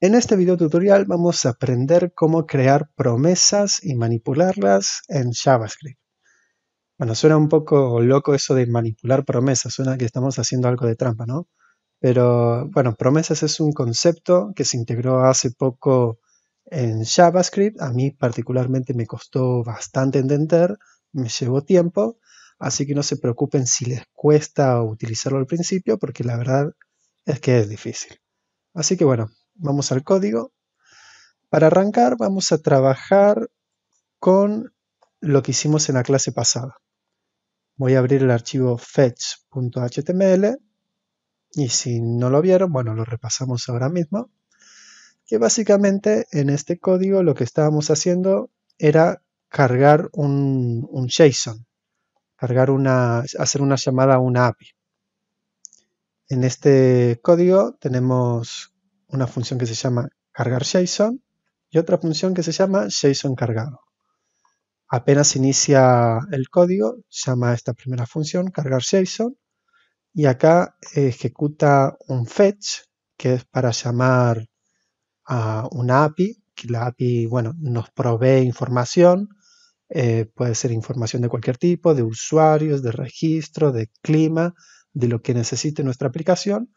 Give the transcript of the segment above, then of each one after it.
En este video tutorial vamos a aprender cómo crear promesas y manipularlas en JavaScript. Bueno, suena un poco loco eso de manipular promesas, suena que estamos haciendo algo de trampa, ¿no? Pero bueno, promesas es un concepto que se integró hace poco en JavaScript. A mí particularmente me costó bastante entender, me llevó tiempo, así que no se preocupen si les cuesta utilizarlo al principio, porque la verdad es que es difícil. Así que bueno, Vamos al código. Para arrancar vamos a trabajar con lo que hicimos en la clase pasada. Voy a abrir el archivo fetch.html y si no lo vieron, bueno, lo repasamos ahora mismo. Que básicamente en este código lo que estábamos haciendo era cargar un, JSON, cargar una, hacer una llamada a una API. En este código tenemos una función que se llama cargar JSON y otra función que se llama JSON cargado. Apenas inicia el código, llama a esta primera función cargar JSON y acá ejecuta un fetch que es para llamar a una API, que la API bueno, nos provee información, eh, puede ser información de cualquier tipo, de usuarios, de registro, de clima, de lo que necesite nuestra aplicación,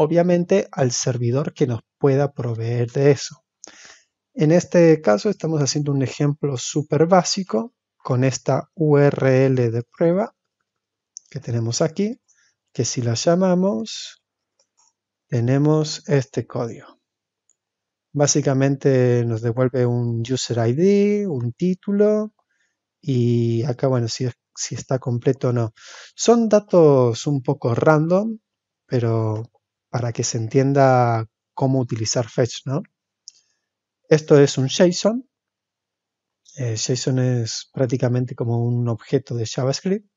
obviamente al servidor que nos pueda proveer de eso. En este caso estamos haciendo un ejemplo súper básico con esta URL de prueba que tenemos aquí, que si la llamamos, tenemos este código. Básicamente nos devuelve un user ID, un título, y acá, bueno, si, si está completo o no. Son datos un poco random, pero para que se entienda cómo utilizar fetch, ¿no? Esto es un JSON. Eh, JSON es prácticamente como un objeto de JavaScript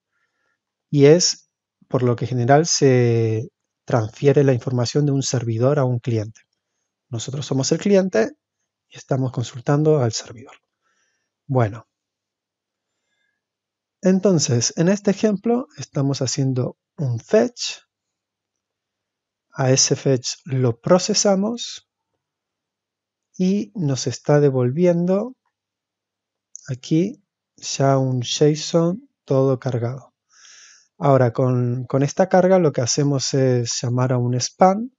y es por lo que general se transfiere la información de un servidor a un cliente. Nosotros somos el cliente y estamos consultando al servidor. Bueno, entonces en este ejemplo estamos haciendo un fetch a ese fetch lo procesamos y nos está devolviendo aquí ya un JSON todo cargado. Ahora con, con esta carga lo que hacemos es llamar a un span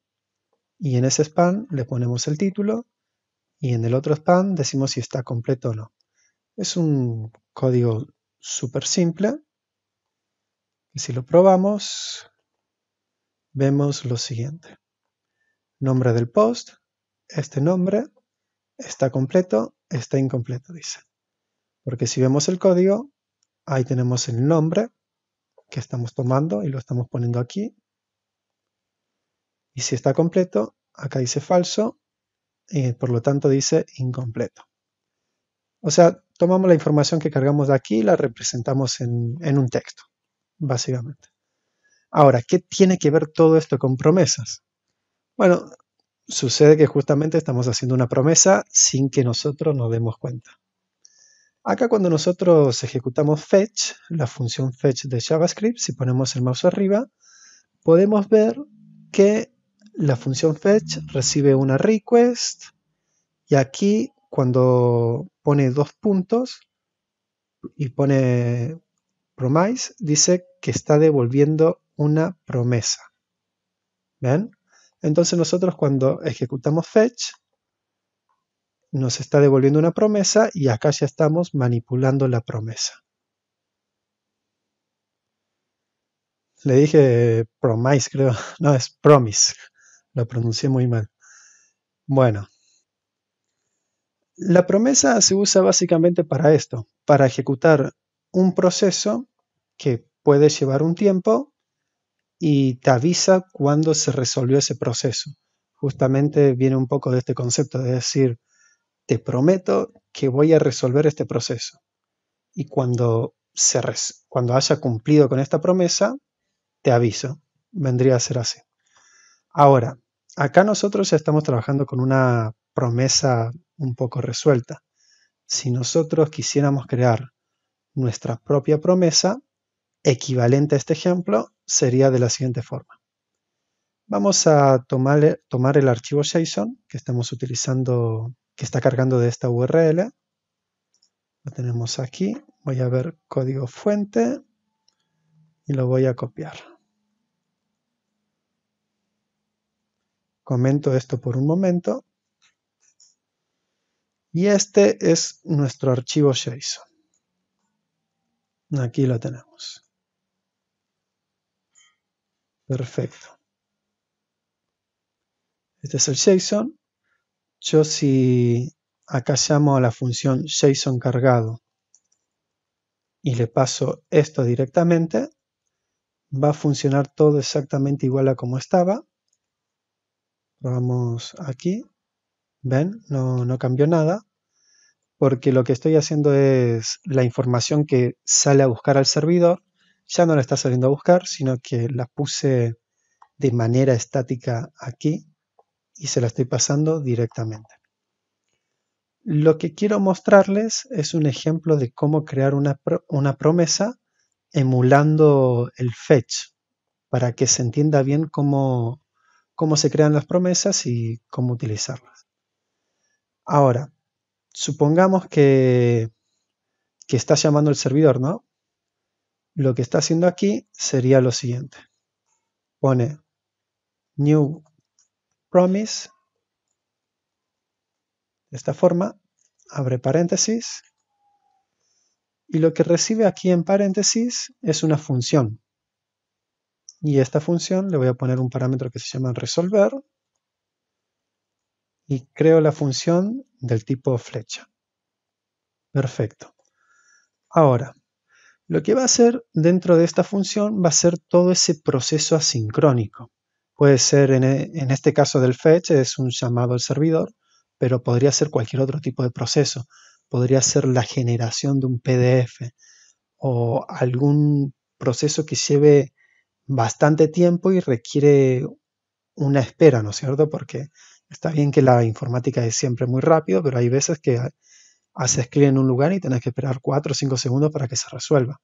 y en ese span le ponemos el título y en el otro span decimos si está completo o no. Es un código súper simple. Y si lo probamos, vemos lo siguiente. Nombre del post, este nombre está completo, está incompleto, dice. Porque si vemos el código, ahí tenemos el nombre que estamos tomando y lo estamos poniendo aquí. Y si está completo, acá dice falso y por lo tanto dice incompleto. O sea, tomamos la información que cargamos de aquí y la representamos en, en un texto, básicamente. Ahora, ¿qué tiene que ver todo esto con promesas? Bueno, sucede que justamente estamos haciendo una promesa sin que nosotros nos demos cuenta. Acá cuando nosotros ejecutamos fetch, la función fetch de JavaScript, si ponemos el mouse arriba, podemos ver que la función fetch recibe una request y aquí cuando pone dos puntos y pone promise, dice que está devolviendo una promesa. ¿Ven? Entonces nosotros cuando ejecutamos fetch, nos está devolviendo una promesa y acá ya estamos manipulando la promesa. Le dije promise, creo. No, es promise. Lo pronuncié muy mal. Bueno. La promesa se usa básicamente para esto, para ejecutar un proceso que puede llevar un tiempo y te avisa cuando se resolvió ese proceso. Justamente viene un poco de este concepto de decir, te prometo que voy a resolver este proceso. Y cuando, se cuando haya cumplido con esta promesa, te aviso. Vendría a ser así. Ahora, acá nosotros ya estamos trabajando con una promesa un poco resuelta. Si nosotros quisiéramos crear nuestra propia promesa, equivalente a este ejemplo sería de la siguiente forma. Vamos a tomar, el archivo JSON que estamos utilizando, que está cargando de esta URL. Lo tenemos aquí. Voy a ver código fuente y lo voy a copiar. Comento esto por un momento. Y este es nuestro archivo JSON. Aquí lo tenemos. Perfecto. Este es el JSON. Yo si acá llamo a la función JSON cargado y le paso esto directamente, va a funcionar todo exactamente igual a como estaba. Vamos aquí. ¿Ven? No, no cambió nada. Porque lo que estoy haciendo es la información que sale a buscar al servidor ya no la está saliendo a buscar, sino que la puse de manera estática aquí y se la estoy pasando directamente. Lo que quiero mostrarles es un ejemplo de cómo crear una, promesa emulando el fetch para que se entienda bien cómo, cómo se crean las promesas y cómo utilizarlas. Ahora, supongamos que, que está llamando el servidor, ¿no? Lo que está haciendo aquí sería lo siguiente. Pone new promise. De esta forma, abre paréntesis. Y lo que recibe aquí en paréntesis es una función. Y esta función le voy a poner un parámetro que se llama resolver. Y creo la función del tipo flecha. Perfecto. Ahora, lo que va a hacer dentro de esta función va a ser todo ese proceso asincrónico. Puede ser, e, en, este caso del fetch, es un llamado al servidor, pero podría ser cualquier otro tipo de proceso. Podría ser la generación de un PDF o algún proceso que lleve bastante tiempo y requiere una espera, ¿no es cierto? Porque está bien que la informática es siempre muy rápido, pero hay veces que haces clic en un lugar y tenés que esperar 4 o 5 segundos para que se resuelva.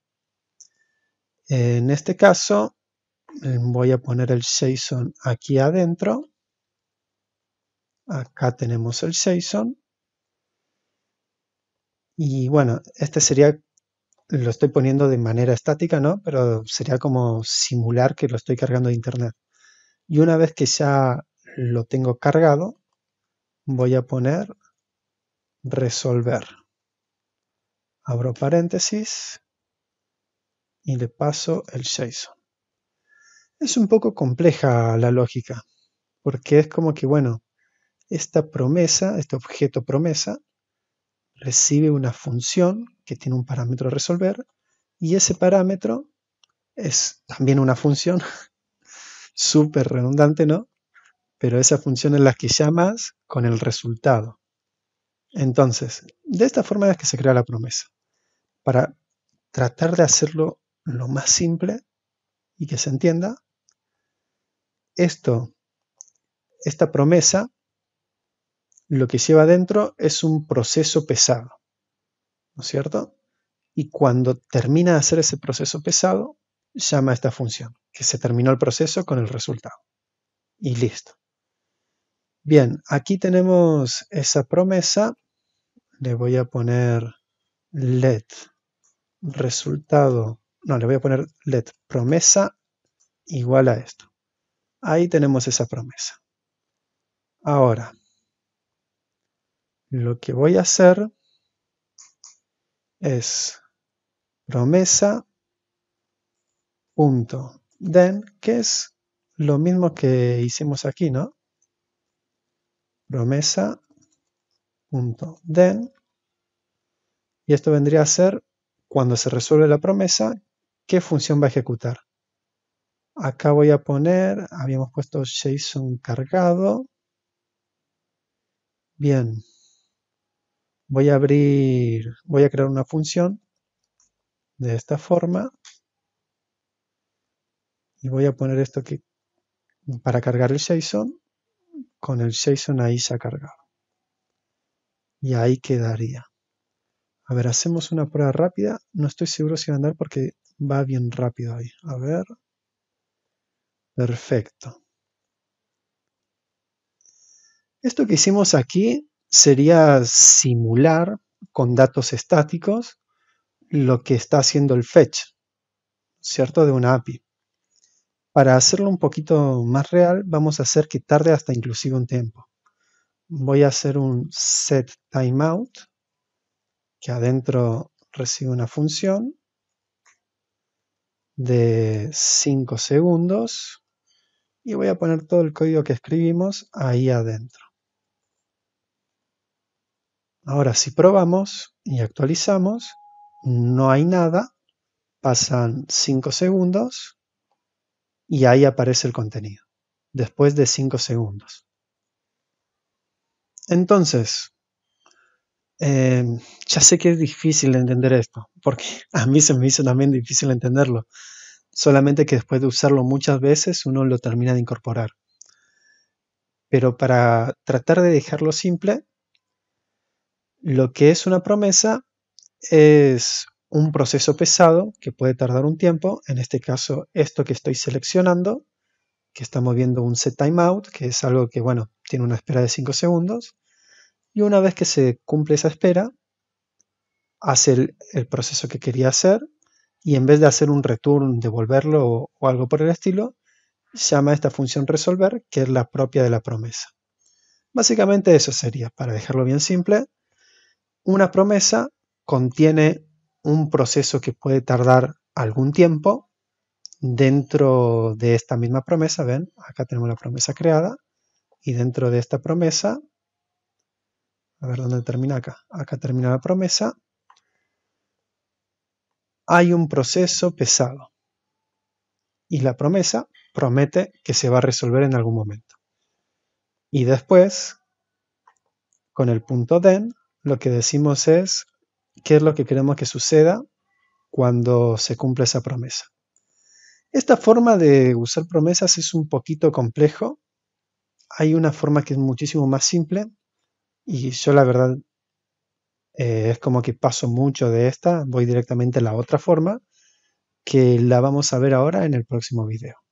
En este caso, em, voy a poner el JSON aquí adentro. Acá tenemos el JSON. Y bueno, este sería, lo estoy poniendo de manera estática, ¿no? Pero sería como simular que lo estoy cargando de internet. Y una vez que ya lo tengo cargado, voy a poner resolver. Abro paréntesis y le paso el JSON. Es un poco compleja la lógica, porque es como que, bueno, esta promesa, este objeto promesa, recibe una función que tiene un parámetro resolver y ese parámetro es también una función súper redundante, ¿no? Pero esa función es la que llamas con el resultado. Entonces, de esta forma es que se crea la promesa, para tratar de hacerlo lo más simple y que se entienda. Esto, esta promesa, lo que lleva adentro es un proceso pesado, ¿no es cierto? Y cuando termina de hacer ese proceso pesado, llama a esta función, que se terminó el proceso con el resultado. Y listo. Bien, aquí tenemos esa promesa. Le voy a poner let resultado. No, le voy a poner let promesa igual a esto. Ahí tenemos esa promesa. Ahora, lo que voy a hacer es promesa punto den, que es lo mismo que hicimos aquí, ¿no? promesa.den y esto vendría a ser cuando se resuelve la promesa, qué función va a ejecutar. Acá voy a poner, habíamos puesto JSON cargado. Bien. Voy a abrir, voy a crear una función de esta forma. Y voy a poner esto aquí para cargar el JSON con el ahí se ha cargado. Y ahí quedaría. A ver, hacemos una prueba rápida. No estoy seguro si va a andar porque va bien rápido ahí. A ver. Perfecto. Esto que hicimos aquí sería simular con datos estáticos lo que está haciendo el fetch, ¿cierto? De una API. Para hacerlo un poquito más real, vamos a hacer que tarde hasta inclusive un tiempo. Voy a hacer un set timeout, que adentro recibe una función de 5 segundos y voy a poner todo el código que escribimos ahí adentro. Ahora si probamos y actualizamos, no hay nada, pasan 5 segundos y ahí aparece el contenido, después de 5 segundos. Entonces, eh, ya sé que es difícil entender esto, porque a mí se me hizo también difícil entenderlo, solamente que después de usarlo muchas veces uno lo termina de incorporar. Pero para tratar de dejarlo simple, lo que es una promesa es un proceso pesado que puede tardar un tiempo, en este caso esto que estoy seleccionando, que estamos viendo un set timeout, que es algo que, bueno, tiene una espera de 5 segundos, y una vez que se cumple esa espera, hace el, proceso que quería hacer y en vez de hacer un return, devolverlo o, o algo por el estilo, llama a esta función resolver, que es la propia de la promesa. Básicamente eso sería, para dejarlo bien simple, una promesa contiene un proceso que puede tardar algún tiempo dentro de esta misma promesa. Ven, acá tenemos la promesa creada y dentro de esta promesa, a ver dónde termina acá, acá termina la promesa, hay un proceso pesado y la promesa promete que se va a resolver en algún momento. Y después, con el punto den, lo que decimos es qué es lo que queremos que suceda cuando se cumple esa promesa. Esta forma de usar promesas es un poquito complejo. Hay una forma que es muchísimo más simple y yo la verdad eh, es como que paso mucho de esta, voy directamente a la otra forma que la vamos a ver ahora en el próximo video.